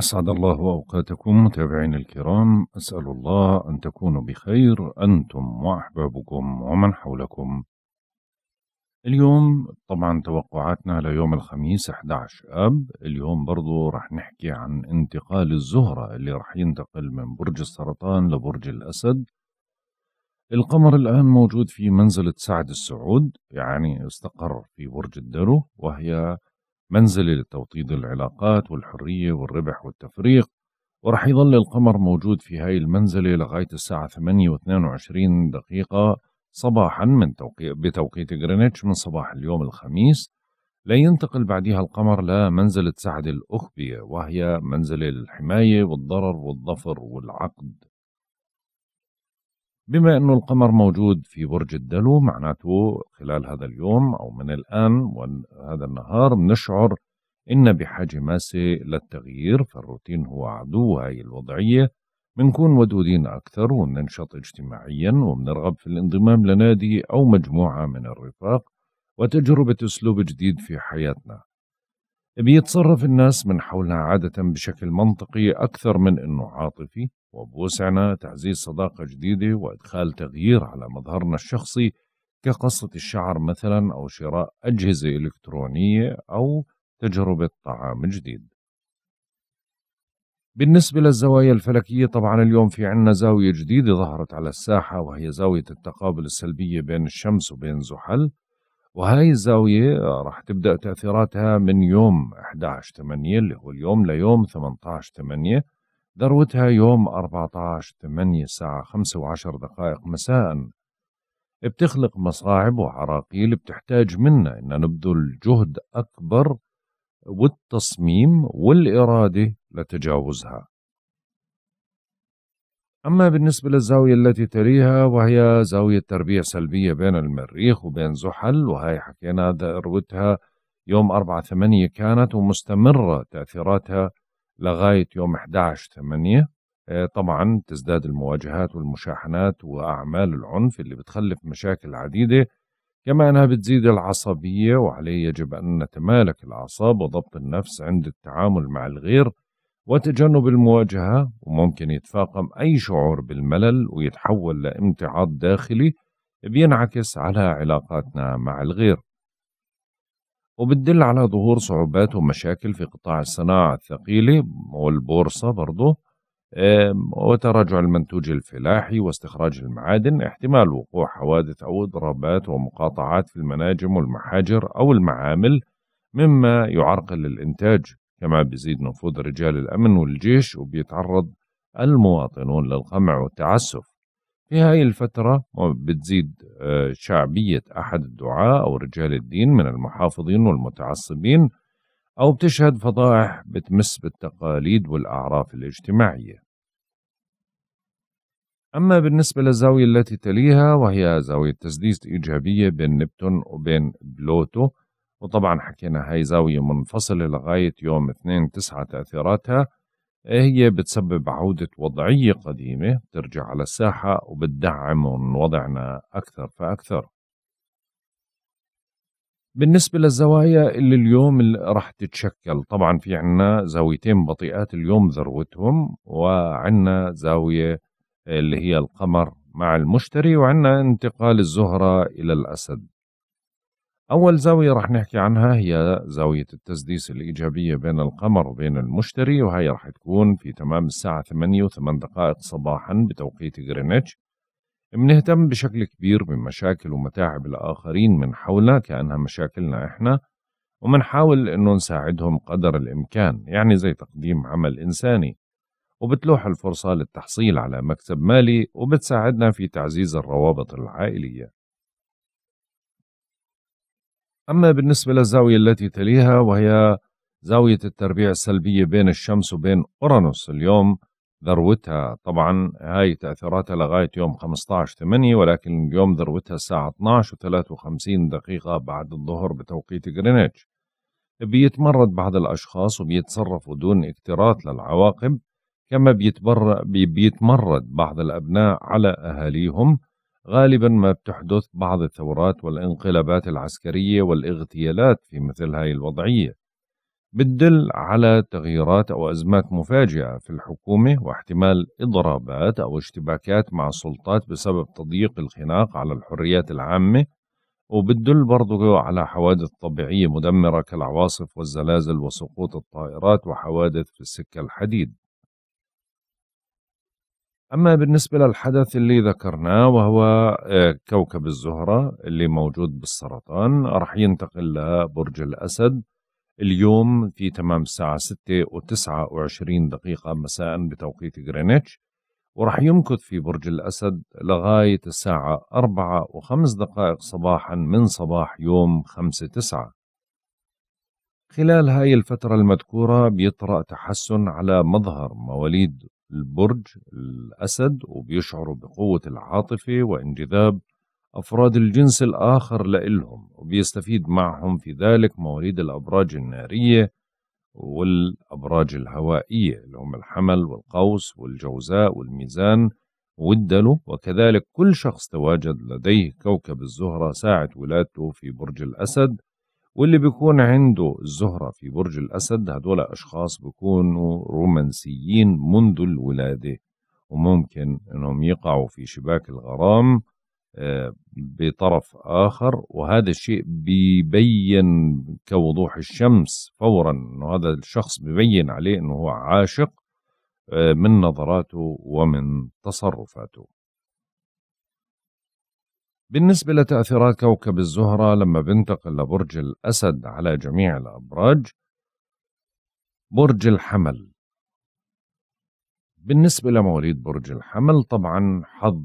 أسعد الله أوقاتكم متابعين الكرام أسأل الله أن تكونوا بخير أنتم وأحبابكم ومن حولكم اليوم طبعا توقعاتنا ليوم الخميس 11 آب اليوم برضو رح نحكي عن انتقال الزهرة اللي رح ينتقل من برج السرطان لبرج الأسد القمر الآن موجود في منزلة سعد السعود يعني استقر في برج الدلو وهي منزلة لتوطيد العلاقات والحرية والربح والتفريق ورح يظل القمر موجود في هاي المنزلة لغاية الساعة 8 و 22 دقيقة صباحا من توقي... بتوقيت غرينتش من صباح اليوم الخميس لينتقل بعدها القمر لمنزلة سعد الأخبية وهي منزلة للحماية والضرر والظفر والعقد بما أنه القمر موجود في برج الدلو معناته خلال هذا اليوم أو من الآن وهذا النهار بنشعر إن بحاجة ماسة للتغيير فالروتين هو عدو هاي الوضعية بنكون ودودين أكثر وبننشط اجتماعيا وبنرغب في الانضمام لنادي أو مجموعة من الرفاق وتجربة أسلوب جديد في حياتنا بيتصرف الناس من حولنا عادة بشكل منطقي أكثر من أنه عاطفي وبوسعنا تعزيز صداقة جديدة وإدخال تغيير على مظهرنا الشخصي كقصة الشعر مثلا أو شراء أجهزة إلكترونية أو تجربة طعام جديد بالنسبة للزوايا الفلكية طبعا اليوم في عنا زاوية جديدة ظهرت على الساحة وهي زاوية التقابل السلبية بين الشمس وبين زحل وهاي الزاوية راح تبدأ تأثيراتها من يوم 11 8 اللي هو اليوم ليوم 18 8 ذروتها يوم 14 8 الساعة 5 وعشر دقائق مساء بتخلق مصاعب وعراقيل بتحتاج منا أن نبذل جهد أكبر والتصميم والإرادة لتجاوزها أما بالنسبة للزاوية التي تليها وهي زاوية تربية سلبية بين المريخ وبين زحل وهي حكينا ذروتها يوم 4 8 كانت ومستمرة تأثيراتها لغاية يوم 11 8 آه، طبعا تزداد المواجهات والمشاحنات وأعمال العنف اللي بتخلف مشاكل عديدة كما أنها بتزيد العصبية وعليه يجب أن نتمالك الأعصاب وضبط النفس عند التعامل مع الغير وتجنب المواجهة وممكن يتفاقم أي شعور بالملل ويتحول لامتعاض داخلي بينعكس على علاقاتنا مع الغير وبتدل على ظهور صعوبات ومشاكل في قطاع الصناعة الثقيلة والبورصة برضه وتراجع المنتوج الفلاحي واستخراج المعادن احتمال وقوع حوادث أو إضرابات ومقاطعات في المناجم والمحاجر أو المعامل مما يعرقل الإنتاج كما بيزيد نفوذ رجال الأمن والجيش وبيتعرض المواطنون للقمع والتعسف في هاي الفترة بتزيد آه، شعبية أحد الدعاة أو رجال الدين من المحافظين والمتعصبين أو بتشهد فضائح بتمس بالتقاليد والأعراف الاجتماعية أما بالنسبة للزاوية التي تليها وهي زاوية تسديس إيجابية بين نبتون وبين بلوتو وطبعا حكينا هاي زاوية منفصلة لغاية يوم اثنين تسعة تأثيراتها هي بتسبب عودة وضعية قديمة بترجع على الساحة وبتدعم وضعنا أكثر فأكثر بالنسبة للزوايا اللي اليوم اللي رح تتشكل طبعا في عنا زاويتين بطيئات اليوم ذروتهم وعنا زاوية اللي هي القمر مع المشتري وعنا انتقال الزهرة إلى الأسد أول زاوية رح نحكي عنها هي زاوية التسديس الإيجابية بين القمر وبين المشتري وهي رح تكون في تمام الساعة 8 و8 دقائق صباحا بتوقيت غرينتش بنهتم بشكل كبير بمشاكل ومتاعب الآخرين من حولنا كأنها مشاكلنا إحنا ومنحاول إنه نساعدهم قدر الإمكان يعني زي تقديم عمل إنساني وبتلوح الفرصة للتحصيل على مكسب مالي وبتساعدنا في تعزيز الروابط العائلية أما بالنسبة للزاوية التي تليها وهي زاوية التربيع السلبية بين الشمس وبين أورانوس اليوم ذروتها طبعا هاي تأثيراتها لغاية يوم 15 8 ولكن اليوم ذروتها الساعة 12 و53 دقيقة بعد الظهر بتوقيت غرينتش بيتمرد بعض الأشخاص وبيتصرفوا دون اكتراث للعواقب كما بيتبر بيتمرد بعض الأبناء على أهاليهم غالبا ما بتحدث بعض الثورات والانقلابات العسكرية والاغتيالات في مثل هاي الوضعية بتدل على تغييرات أو أزمات مفاجئة في الحكومة واحتمال إضرابات أو اشتباكات مع السلطات بسبب تضييق الخناق على الحريات العامة وبتدل برضه على حوادث طبيعية مدمرة كالعواصف والزلازل وسقوط الطائرات وحوادث في السكة الحديد أما بالنسبة للحدث اللي ذكرناه وهو آه، كوكب الزهرة اللي موجود بالسرطان رح ينتقل لبرج الأسد اليوم في تمام الساعة 6 و29 دقيقة مساء بتوقيت غرينتش ورح يمكث في برج الأسد لغاية الساعة 4 و5 دقائق صباحا من صباح يوم 5 9 خلال هاي الفترة المذكورة بيطرأ تحسن على مظهر مواليد البرج الأسد وبيشعروا بقوة العاطفة وانجذاب أفراد الجنس الآخر لإلهم وبيستفيد معهم في ذلك مواليد الأبراج النارية والأبراج الهوائية اللي هم الحمل والقوس والجوزاء والميزان والدلو وكذلك كل شخص تواجد لديه كوكب الزهرة ساعة ولادته في برج الأسد واللي بيكون عنده الزهرة في برج الأسد هدول أشخاص بيكونوا رومانسيين منذ الولادة وممكن أنهم يقعوا في شباك الغرام آه، بطرف آخر وهذا الشيء بيبين كوضوح الشمس فورا أنه هذا الشخص بيبين عليه أنه هو عاشق آه، من نظراته ومن تصرفاته بالنسبة لتأثيرات كوكب الزهرة لما بنتقل لبرج الأسد على جميع الأبراج برج الحمل بالنسبة لمواليد برج الحمل طبعا حظ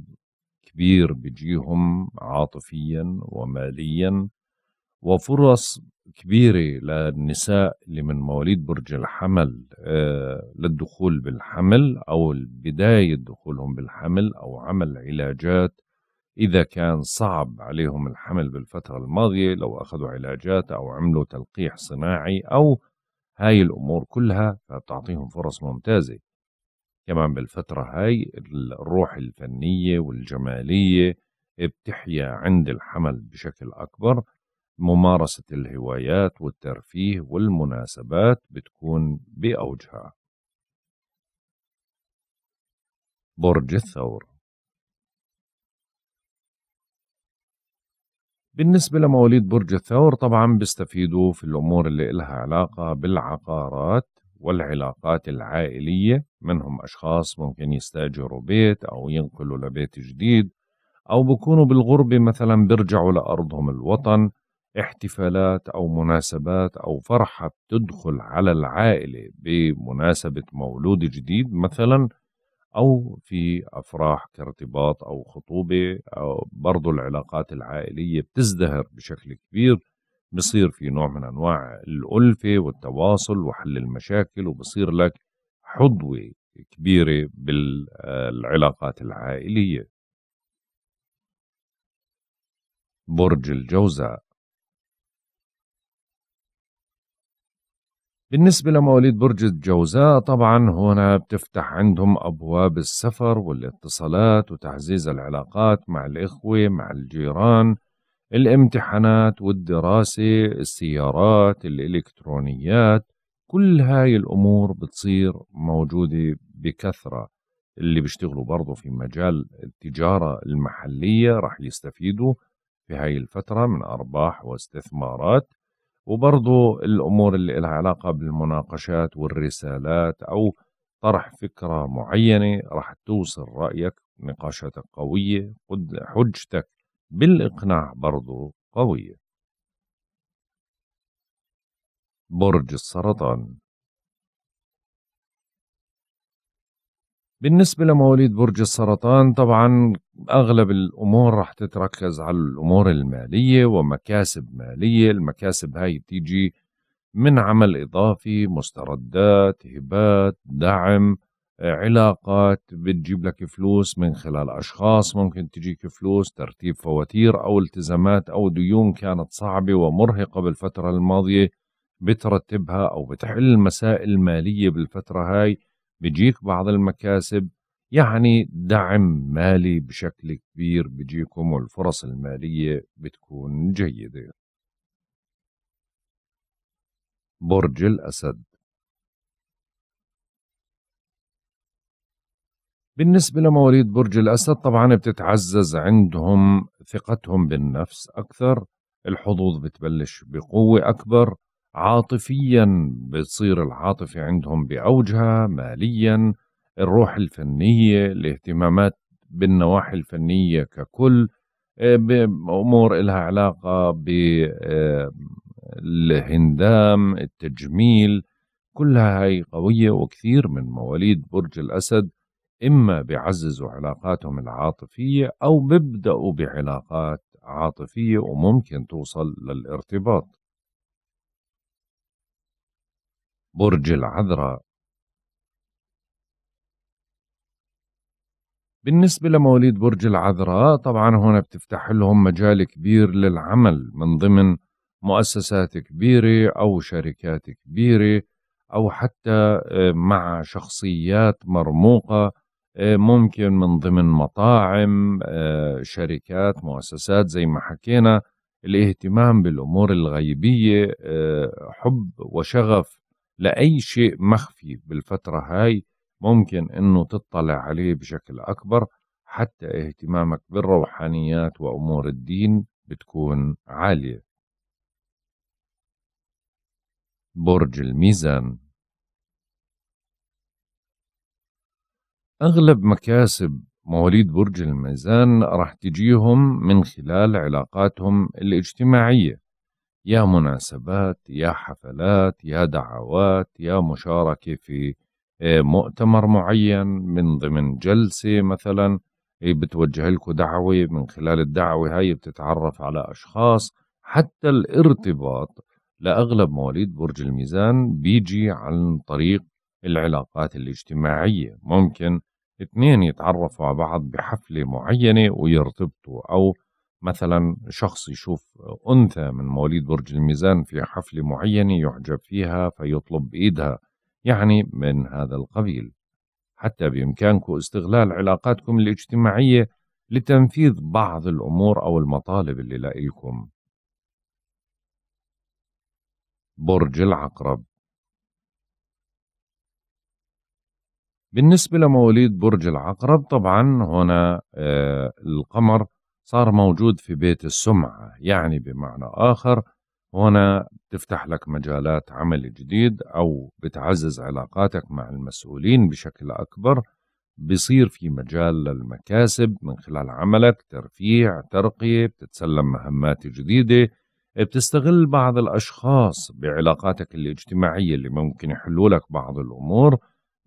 كبير بيجيهم عاطفيا وماليا وفرص كبيرة للنساء اللي من مواليد برج الحمل آه، للدخول بالحمل أو بداية دخولهم بالحمل أو عمل علاجات إذا كان صعب عليهم الحمل بالفترة الماضية لو أخذوا علاجات أو عملوا تلقيح صناعي أو هاي الأمور كلها فبتعطيهم فرص ممتازة كمان بالفترة هاي الروح الفنية والجمالية بتحيا عند الحمل بشكل أكبر ممارسة الهوايات والترفيه والمناسبات بتكون بأوجها برج الثور بالنسبة لمواليد برج الثور طبعا بيستفيدوا في الأمور اللي إلها علاقة بالعقارات والعلاقات العائلية منهم أشخاص ممكن يستأجروا بيت أو ينقلوا لبيت جديد أو بكونوا بالغربة مثلا بيرجعوا لأرضهم الوطن احتفالات أو مناسبات أو فرحة بتدخل على العائلة بمناسبة مولود جديد مثلا أو في أفراح كارتباط أو خطوبة أو برضو العلاقات العائلية بتزدهر بشكل كبير بصير في نوع من أنواع الألفة والتواصل وحل المشاكل وبصير لك حظوة كبيرة بالعلاقات العائلية برج الجوزاء بالنسبة لمواليد برج الجوزاء طبعا هنا بتفتح عندهم أبواب السفر والاتصالات وتعزيز العلاقات مع الإخوة مع الجيران الامتحانات والدراسة السيارات الإلكترونيات كل هاي الأمور بتصير موجودة بكثرة اللي بيشتغلوا برضه في مجال التجارة المحلية رح يستفيدوا في هاي الفترة من أرباح واستثمارات وبرضو الأمور اللي لها علاقة بالمناقشات والرسالات أو طرح فكرة معينة راح توصل رأيك نقاشاتك قوية حجتك بالإقناع برضو قوية برج السرطان بالنسبة لمواليد برج السرطان طبعا أغلب الأمور رح تتركز على الأمور المالية ومكاسب مالية المكاسب هاي بتيجي من عمل إضافي مستردات هبات دعم علاقات بتجيب لك فلوس من خلال أشخاص ممكن تجيك فلوس ترتيب فواتير أو التزامات أو ديون كانت صعبة ومرهقة بالفترة الماضية بترتبها أو بتحل مسائل مالية بالفترة هاي بيجيك بعض المكاسب يعني دعم مالي بشكل كبير بيجيكم والفرص المالية بتكون جيدة برج الأسد بالنسبة لمواليد برج الأسد طبعا بتتعزز عندهم ثقتهم بالنفس أكثر الحظوظ بتبلش بقوة أكبر عاطفيا بتصير العاطفة عندهم بأوجها ماليا الروح الفنية الاهتمامات بالنواحي الفنية ككل آه، بأمور إلها علاقة بالهندام آه، التجميل كلها هاي قوية وكثير من مواليد برج الأسد إما بيعززوا علاقاتهم العاطفية أو بيبدأوا بعلاقات عاطفية وممكن توصل للارتباط برج العذراء بالنسبة لمواليد برج العذراء طبعا هنا بتفتح لهم مجال كبير للعمل من ضمن مؤسسات كبيرة أو شركات كبيرة أو حتى آه، مع شخصيات مرموقة آه، ممكن من ضمن مطاعم آه، شركات مؤسسات زي ما حكينا الاهتمام بالأمور الغيبية حب وشغف لأي شيء مخفي بالفترة هاي ممكن أنه تطلع عليه بشكل أكبر حتى اهتمامك بالروحانيات وأمور الدين بتكون عالية برج الميزان أغلب مكاسب مواليد برج الميزان راح تجيهم من خلال علاقاتهم الاجتماعية يا مناسبات يا حفلات يا دعوات يا مشاركة في آه، مؤتمر معين من ضمن جلسة مثلا إيه، بتوجه لكم دعوة من خلال الدعوة هاي بتتعرف على أشخاص حتى الارتباط لأغلب مواليد برج الميزان بيجي عن طريق العلاقات الاجتماعية ممكن اثنين يتعرفوا على بعض بحفلة معينة ويرتبطوا أو مثلا شخص يشوف أنثى من مواليد برج الميزان في حفل معين يعجب فيها فيطلب بإيدها يعني من هذا القبيل حتى بإمكانكم استغلال علاقاتكم الاجتماعية لتنفيذ بعض الأمور أو المطالب اللي لإلكم برج العقرب بالنسبة لمواليد برج العقرب طبعا هنا آه، القمر صار موجود في بيت السمعة يعني بمعنى آخر هنا بتفتح لك مجالات عمل جديد أو بتعزز علاقاتك مع المسؤولين بشكل أكبر بصير في مجال للمكاسب من خلال عملك ترفيع ترقية بتتسلم مهمات جديدة بتستغل بعض الأشخاص بعلاقاتك الاجتماعية اللي ممكن يحلولك بعض الأمور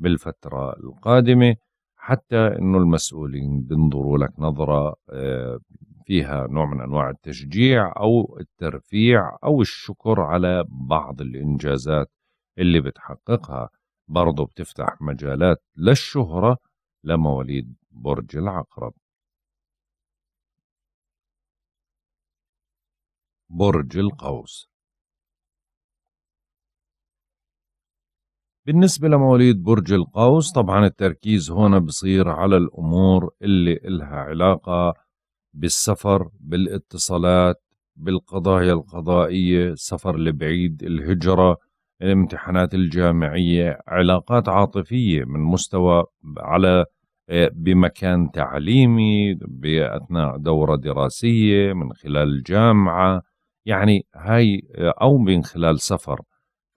بالفترة القادمة حتى انه المسؤولين بينظروا لك نظره آه، فيها نوع من انواع التشجيع او الترفيع او الشكر على بعض الانجازات اللي بتحققها برضه بتفتح مجالات للشهره لمواليد برج العقرب برج القوس بالنسبة لمواليد برج القوس طبعا التركيز هنا بصير على الأمور اللي إلها علاقة بالسفر بالاتصالات بالقضايا القضائية سفر لبعيد الهجرة الامتحانات الجامعية علاقات عاطفية من مستوى على آه، بمكان تعليمي بأثناء دورة دراسية من خلال جامعة يعني هاي آه، أو من خلال سفر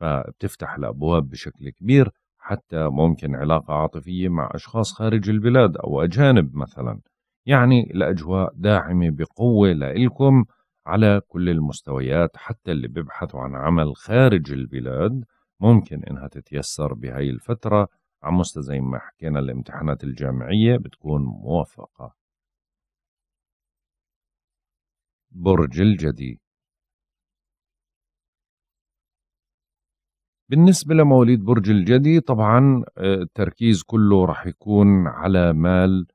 فبتفتح الأبواب بشكل كبير حتى ممكن علاقة عاطفية مع أشخاص خارج البلاد أو أجانب مثلا يعني الأجواء داعمة بقوة لإلكم على كل المستويات حتى اللي بيبحثوا عن عمل خارج البلاد ممكن إنها تتيسر بهاي الفترة مستوى زي ما حكينا الامتحانات الجامعية بتكون موفقة برج الجدي بالنسبة لمواليد برج الجدي طبعا آه، التركيز كله رح يكون على مال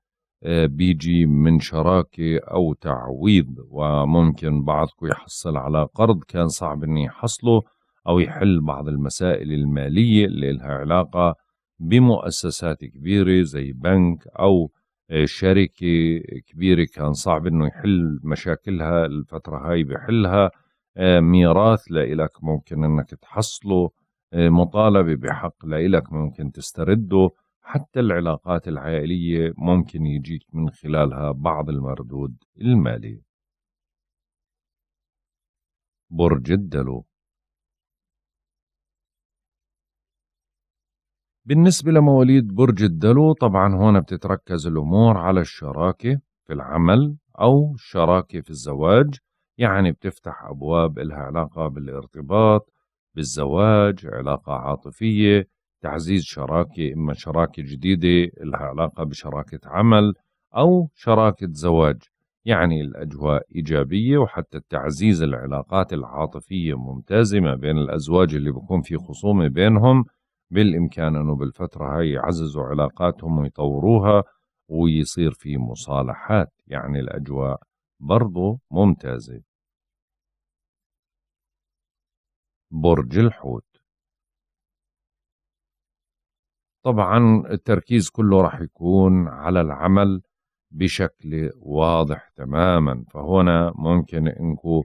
آه، بيجي من شراكة أو تعويض وممكن بعضكم يحصل على قرض كان صعب أن يحصله أو يحل بعض المسائل المالية اللي لها علاقة بمؤسسات كبيرة زي بنك أو آه، شركة كبيرة كان صعب أنه يحل مشاكلها الفترة هاي بحلها ميراث لإلك ممكن أنك تحصله مطالبة بحق لإلك ممكن تسترده حتى العلاقات العائلية ممكن يجيك من خلالها بعض المردود المالي برج الدلو بالنسبة لمواليد برج الدلو طبعا هون بتتركز الأمور على الشراكة في العمل أو الشراكة في الزواج يعني بتفتح أبواب لها علاقة بالارتباط بالزواج علاقة عاطفية تعزيز شراكة إما شراكة جديدة لها علاقة بشراكة عمل أو شراكة زواج يعني الأجواء إيجابية وحتى تعزيز العلاقات العاطفية ممتازة ما بين الأزواج اللي بكون في خصومة بينهم بالإمكان أنه بالفترة هاي يعززوا علاقاتهم ويطوروها ويصير في مصالحات يعني الأجواء برضو ممتازة برج الحوت طبعا التركيز كله راح يكون على العمل بشكل واضح تماما فهنا ممكن انكم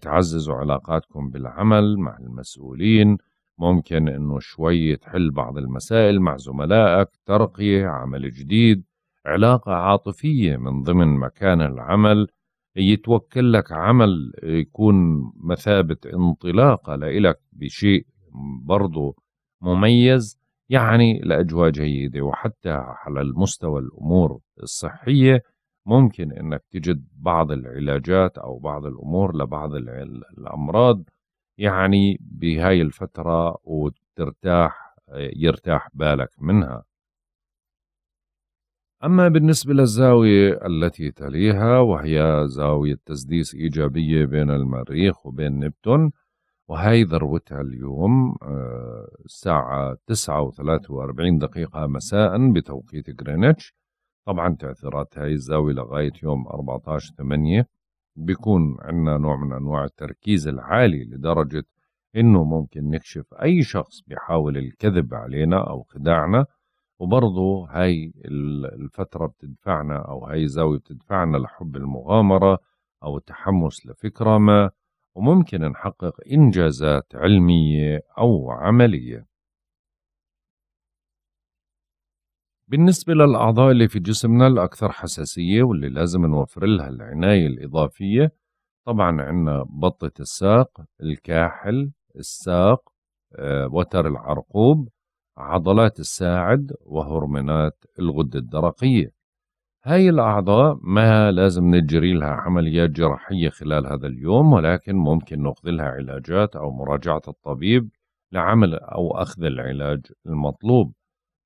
تعززوا علاقاتكم بالعمل مع المسؤولين ممكن انه شوي تحل بعض المسائل مع زملائك ترقية عمل جديد علاقة عاطفية من ضمن مكان العمل يتوكل لك عمل يكون مثابة انطلاقة لإلك بشيء برضه مميز يعني لأجواء جيدة وحتى على المستوى الأمور الصحية ممكن أنك تجد بعض العلاجات أو بعض الأمور لبعض الأمراض يعني بهاي الفترة وترتاح يرتاح بالك منها أما بالنسبة للزاوية التي تليها وهي زاوية تسديس إيجابية بين المريخ وبين نبتون وهي ذروتها اليوم آه، الساعة تسعة وثلاثة وأربعين دقيقة مساء بتوقيت غرينتش طبعا تأثيرات هاي الزاوية لغاية يوم 14 ثمانية بيكون عندنا نوع من أنواع التركيز العالي لدرجة إنه ممكن نكشف أي شخص بيحاول الكذب علينا أو خداعنا وبرضه هاي الفترة بتدفعنا أو هاي الزاوية بتدفعنا لحب المغامرة أو التحمس لفكرة ما وممكن نحقق إنجازات علمية أو عملية بالنسبة للأعضاء اللي في جسمنا الأكثر حساسية واللي لازم نوفر لها العناية الإضافية طبعا عندنا بطة الساق الكاحل الساق آه، وتر العرقوب عضلات الساعد وهرمونات الغدة الدرقية هاي الأعضاء ما لازم نجري لها عمليات جراحية خلال هذا اليوم ولكن ممكن نأخذ لها علاجات أو مراجعة الطبيب لعمل أو أخذ العلاج المطلوب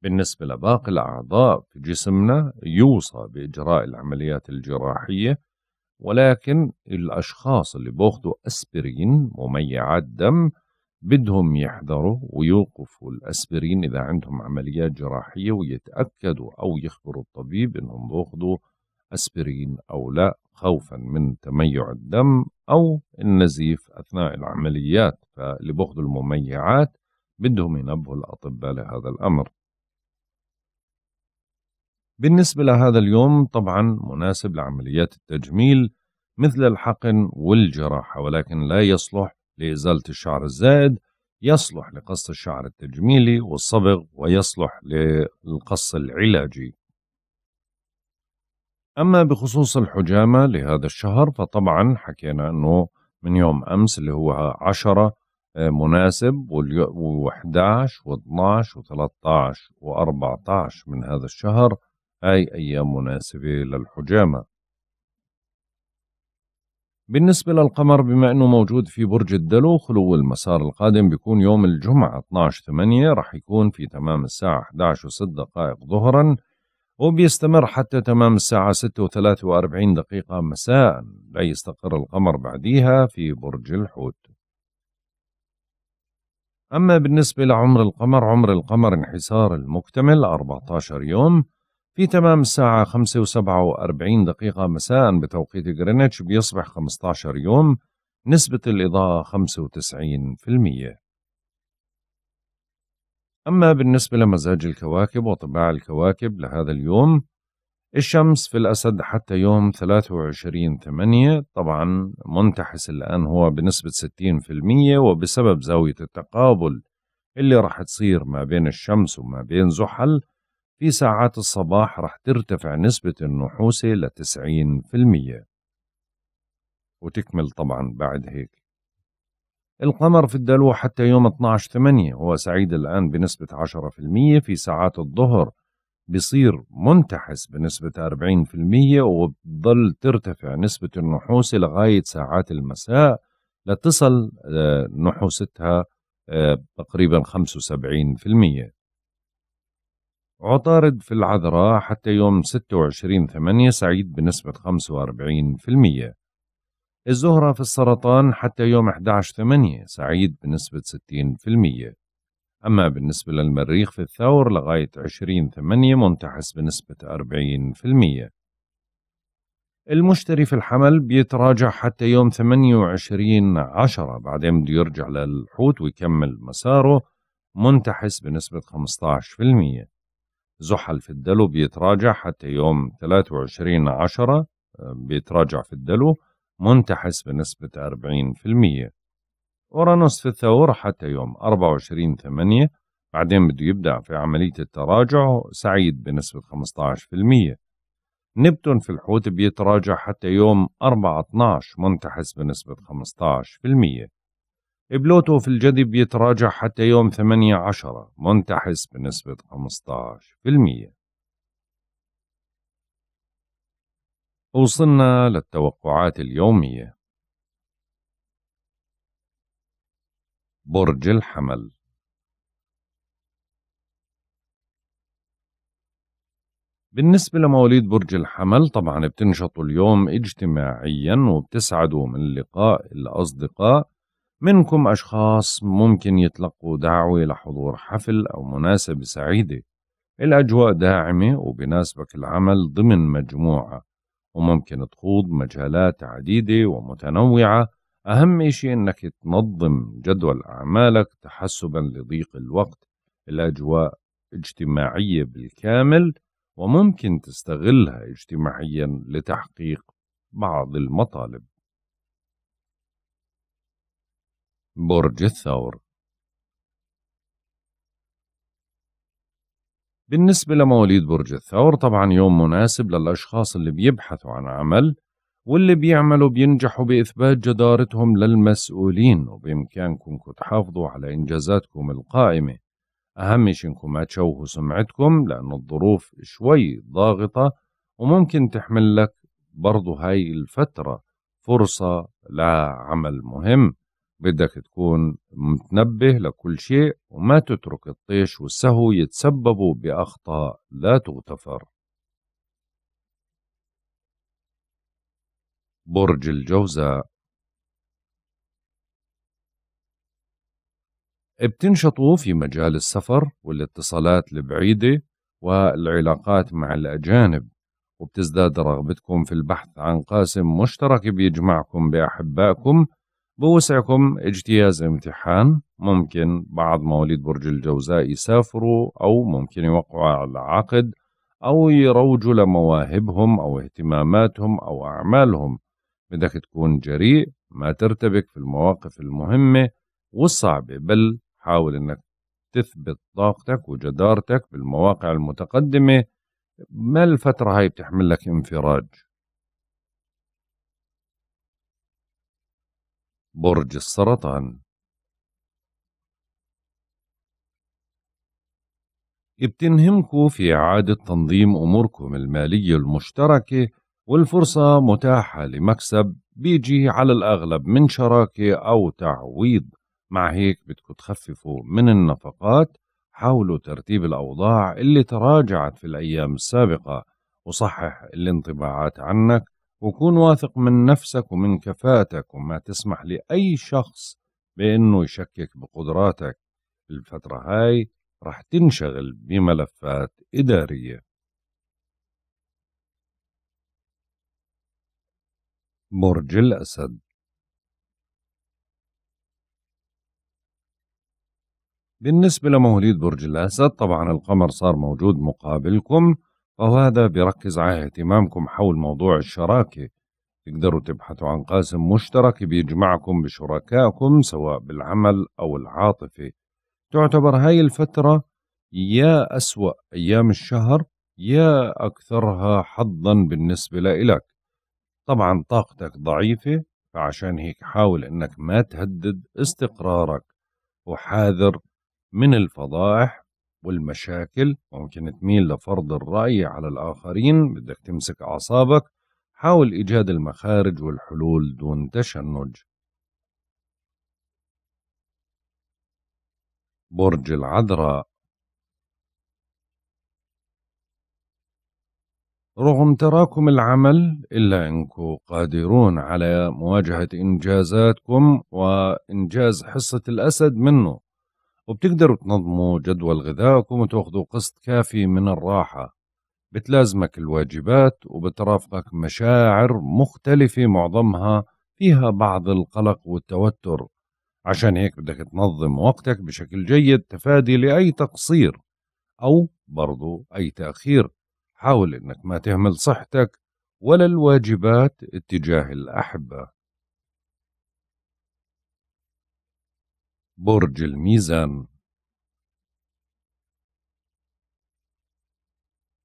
بالنسبة لباقي الأعضاء في جسمنا يوصى بإجراء العمليات الجراحية ولكن الأشخاص اللي بأخذوا أسبرين مميعات دم بدهم يحذروا ويوقفوا الأسبرين إذا عندهم عمليات جراحية ويتأكدوا أو يخبروا الطبيب إنهم بأخذوا أسبرين أو لا خوفا من تميع الدم أو النزيف أثناء العمليات فاللي بأخذوا المميعات بدهم ينبهوا الأطباء لهذا الأمر بالنسبة لهذا اليوم طبعا مناسب لعمليات التجميل مثل الحقن والجراحة ولكن لا يصلح لإزالة الشعر الزائد يصلح لقص الشعر التجميلي والصبغ ويصلح للقص العلاجي أما بخصوص الحجامة لهذا الشهر فطبعا حكينا أنه من يوم أمس اللي هو عشرة آه، مناسب و11 و12 و13 و14 من هذا الشهر هاي أيام مناسبة للحجامة بالنسبة للقمر بما أنه موجود في برج الدلو خلو المسار القادم بيكون يوم الجمعة 12/8 رح يكون في تمام الساعة 11 6 دقائق ظهرا وبيستمر حتى تمام الساعة 6 دقيقة مساء لا يستقر القمر بعديها في برج الحوت أما بالنسبة لعمر القمر عمر القمر انحسار المكتمل 14 يوم في تمام الساعة 5 و دقيقة مساء بتوقيت غرينتش بيصبح 15 يوم نسبة الإضاءة 95% أما بالنسبة لمزاج الكواكب وطباع الكواكب لهذا اليوم الشمس في الأسد حتى يوم 23 8 طبعا منتحس الآن هو بنسبة 60% وبسبب زاوية التقابل اللي راح تصير ما بين الشمس وما بين زحل في ساعات الصباح رح ترتفع نسبة النحوسة في المية وتكمل طبعا بعد هيك القمر في الدلو حتى يوم 12/8 هو سعيد الآن بنسبة 10% في ساعات الظهر بصير منتحس بنسبة 40% وبتضل ترتفع نسبة النحوسة لغاية ساعات المساء لتصل آه، نحوستها آه، تقريبا 75% عطارد في العذراء حتى يوم 26 8 سعيد بنسبة 45% الزهرة في السرطان حتى يوم 11 8 سعيد بنسبة 60% أما بالنسبة للمريخ في الثور لغاية 20 8 منتحس بنسبة 40% المشتري في الحمل بيتراجع حتى يوم 28 10 بعدين بده يرجع للحوت ويكمل مساره منتحس بنسبة 15% زحل في الدلو بيتراجع حتى يوم 23 عشرة آه، بيتراجع في الدلو منتحس بنسبة 40% أورانوس في الثور حتى يوم 24 ثمانية بعدين بده يبدأ في عملية التراجع سعيد بنسبة 15% نبتون في الحوت بيتراجع حتى يوم 4 12 منتحس بنسبة 15% بلوتو في الجذب يتراجع حتى يوم 8 10 منتحس بنسبة 15% وصلنا للتوقعات اليومية برج الحمل بالنسبة لمواليد برج الحمل طبعا بتنشطوا اليوم اجتماعيا وبتسعدوا من لقاء الأصدقاء منكم أشخاص ممكن يتلقوا دعوة لحضور حفل أو مناسبة سعيدة الأجواء داعمة وبناسبك العمل ضمن مجموعة وممكن تخوض مجالات عديدة ومتنوعة أهم شيء أنك تنظم جدول أعمالك تحسبا لضيق الوقت الأجواء اجتماعية بالكامل وممكن تستغلها اجتماعيا لتحقيق بعض المطالب برج الثور بالنسبة لمواليد برج الثور طبعا يوم مناسب للأشخاص اللي بيبحثوا عن عمل واللي بيعملوا بينجحوا بإثبات جدارتهم للمسؤولين وبإمكانكم تحافظوا على إنجازاتكم القائمة أهم شيء إنكم ما تشوهوا سمعتكم لأن الظروف شوي ضاغطة وممكن تحمل لك برضو هاي الفترة فرصة لعمل مهم بدك تكون متنبه لكل شيء وما تترك الطيش والسهو يتسببوا بأخطاء لا تغتفر برج الجوزاء بتنشطوا في مجال السفر والاتصالات البعيدة والعلاقات مع الأجانب وبتزداد رغبتكم في البحث عن قاسم مشترك بيجمعكم بأحبائكم بوسعكم اجتياز امتحان ممكن بعض مواليد برج الجوزاء يسافروا أو ممكن يوقعوا على عقد أو يروجوا لمواهبهم أو اهتماماتهم أو أعمالهم بدك تكون جريء ما ترتبك في المواقف المهمة والصعبة بل حاول أنك تثبت طاقتك وجدارتك بالمواقع المتقدمة ما الفترة هاي بتحمل لك انفراج برج السرطان بتنهمكوا في إعادة تنظيم أموركم المالية المشتركة والفرصة متاحة لمكسب بيجي على الأغلب من شراكة أو تعويض مع هيك بدكم تخففوا من النفقات حاولوا ترتيب الأوضاع اللي تراجعت في الأيام السابقة وصحح الانطباعات عنك وكون واثق من نفسك ومن كفاءتك وما تسمح لأي شخص بأنه يشكك بقدراتك الفترة هاي رح تنشغل بملفات إدارية برج الأسد بالنسبة لمواليد برج الأسد طبعا القمر صار موجود مقابلكم وهذا بيركز على اهتمامكم حول موضوع الشراكة تقدروا تبحثوا عن قاسم مشترك بيجمعكم بشركائكم سواء بالعمل أو العاطفة تعتبر هاي الفترة يا أسوأ أيام الشهر يا أكثرها حظا بالنسبة لإلك طبعا طاقتك ضعيفة فعشان هيك حاول أنك ما تهدد استقرارك وحاذر من الفضائح والمشاكل ممكن تميل لفرض الرأي على الآخرين بدك تمسك أعصابك حاول إيجاد المخارج والحلول دون تشنج برج العذراء رغم تراكم العمل إلا أنكم قادرون على مواجهة إنجازاتكم وإنجاز حصة الأسد منه وبتقدروا تنظموا جدول غذائكم وتاخذوا قسط كافي من الراحة بتلازمك الواجبات وبترافقك مشاعر مختلفة معظمها فيها بعض القلق والتوتر عشان هيك بدك تنظم وقتك بشكل جيد تفادي لأي تقصير أو برضو أي تأخير حاول أنك ما تهمل صحتك ولا الواجبات اتجاه الأحبة برج الميزان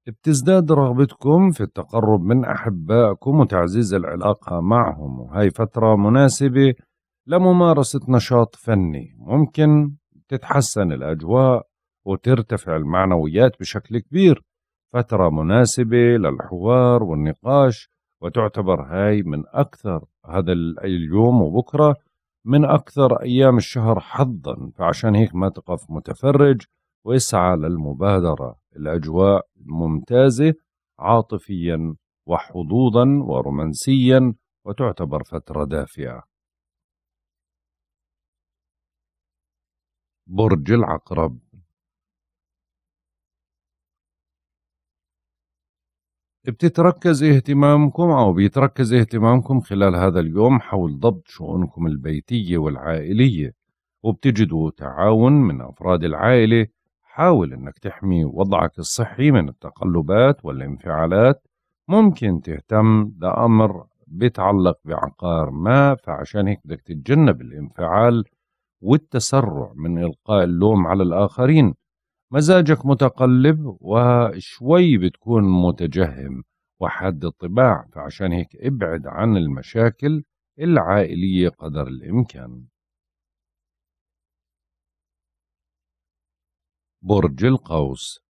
بتزداد رغبتكم في التقرب من أحبائكم وتعزيز العلاقة معهم وهي فترة مناسبة لممارسة نشاط فني ممكن تتحسن الأجواء وترتفع المعنويات بشكل كبير فترة مناسبة للحوار والنقاش وتعتبر هاي من أكثر هذا اليوم وبكرة من أكثر أيام الشهر حظا فعشان هيك ما تقف متفرج ويسعى للمبادرة الأجواء ممتازة عاطفيا وحظوظا ورومانسيا وتعتبر فترة دافئة برج العقرب بتتركز اهتمامكم أو بيتركز اهتمامكم خلال هذا اليوم حول ضبط شؤونكم البيتية والعائلية وبتجدوا تعاون من أفراد العائلة حاول أنك تحمي وضعك الصحي من التقلبات والانفعالات ممكن تهتم لأمر بتعلق بعقار ما فعشان هيك بدك تتجنب الانفعال والتسرع من إلقاء اللوم على الآخرين مزاجك متقلب وشوي بتكون متجهم وحد الطباع فعشان هيك ابعد عن المشاكل العائلية قدر الإمكان برج القوس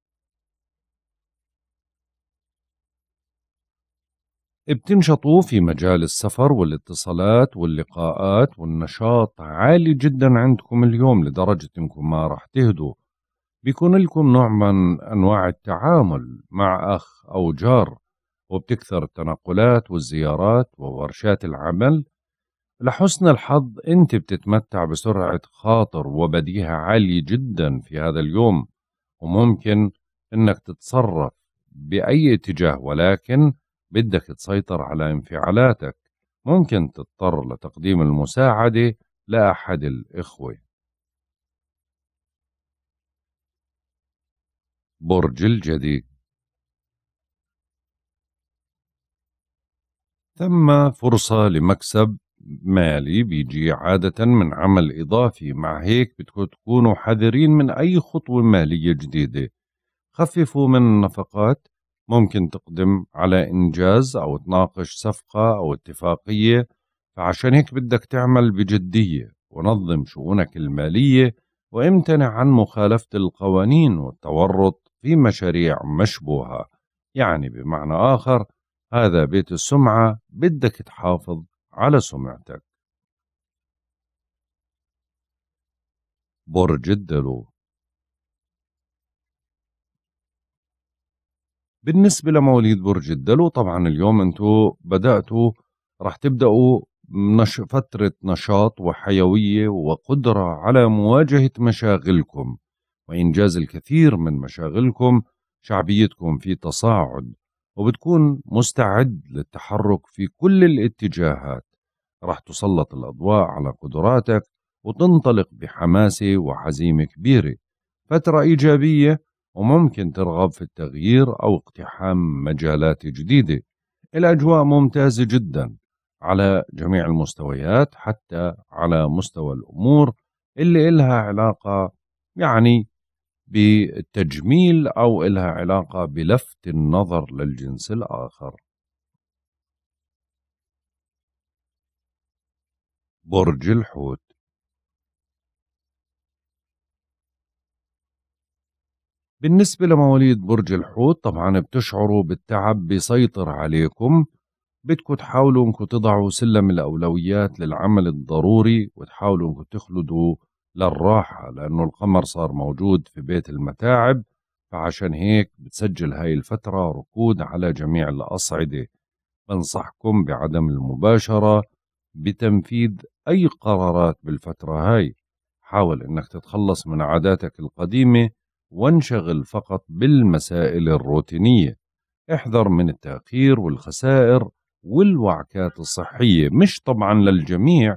بتنشطوا في مجال السفر والاتصالات واللقاءات والنشاط عالي جدا عندكم اليوم لدرجة انكم ما راح تهدوا بيكون لكم نوع من أنواع التعامل مع أخ أو جار وبتكثر التنقلات والزيارات وورشات العمل لحسن الحظ أنت بتتمتع بسرعة خاطر وبديهة عالية جدا في هذا اليوم وممكن أنك تتصرف بأي اتجاه ولكن بدك تسيطر على انفعالاتك ممكن تضطر لتقديم المساعدة لأحد الإخوة برج الجدي ثم فرصة لمكسب مالي بيجي عادة من عمل إضافي مع هيك بدكم تكونوا حذرين من أي خطوة مالية جديدة خففوا من النفقات ممكن تقدم على إنجاز أو تناقش صفقة أو اتفاقية فعشان هيك بدك تعمل بجدية ونظم شؤونك المالية وامتنع عن مخالفة القوانين والتورط في مشاريع مشبوهة يعني بمعنى آخر هذا بيت السمعة بدك تحافظ على سمعتك برج الدلو بالنسبة لمواليد برج الدلو طبعا اليوم انتو بدأتوا رح تبدأوا نش... فترة نشاط وحيوية وقدرة على مواجهة مشاغلكم وإنجاز الكثير من مشاغلكم شعبيتكم في تصاعد وبتكون مستعد للتحرك في كل الاتجاهات راح تسلط الأضواء على قدراتك وتنطلق بحماسة وعزيمة كبيرة فترة إيجابية وممكن ترغب في التغيير أو اقتحام مجالات جديدة الأجواء ممتازة جدا على جميع المستويات حتى على مستوى الأمور اللي إلها علاقة يعني بتجميل أو إلها علاقة بلفت النظر للجنس الآخر برج الحوت بالنسبة لمواليد برج الحوت طبعا بتشعروا بالتعب بيسيطر عليكم بدكم تحاولوا انكم تضعوا سلم الأولويات للعمل الضروري وتحاولوا انكم تخلدوا للراحة لأنه القمر صار موجود في بيت المتاعب فعشان هيك بتسجل هاي الفترة ركود على جميع الأصعدة بنصحكم بعدم المباشرة بتنفيذ أي قرارات بالفترة هاي حاول أنك تتخلص من عاداتك القديمة وانشغل فقط بالمسائل الروتينية احذر من التأخير والخسائر والوعكات الصحية مش طبعا للجميع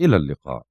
إلى اللقاء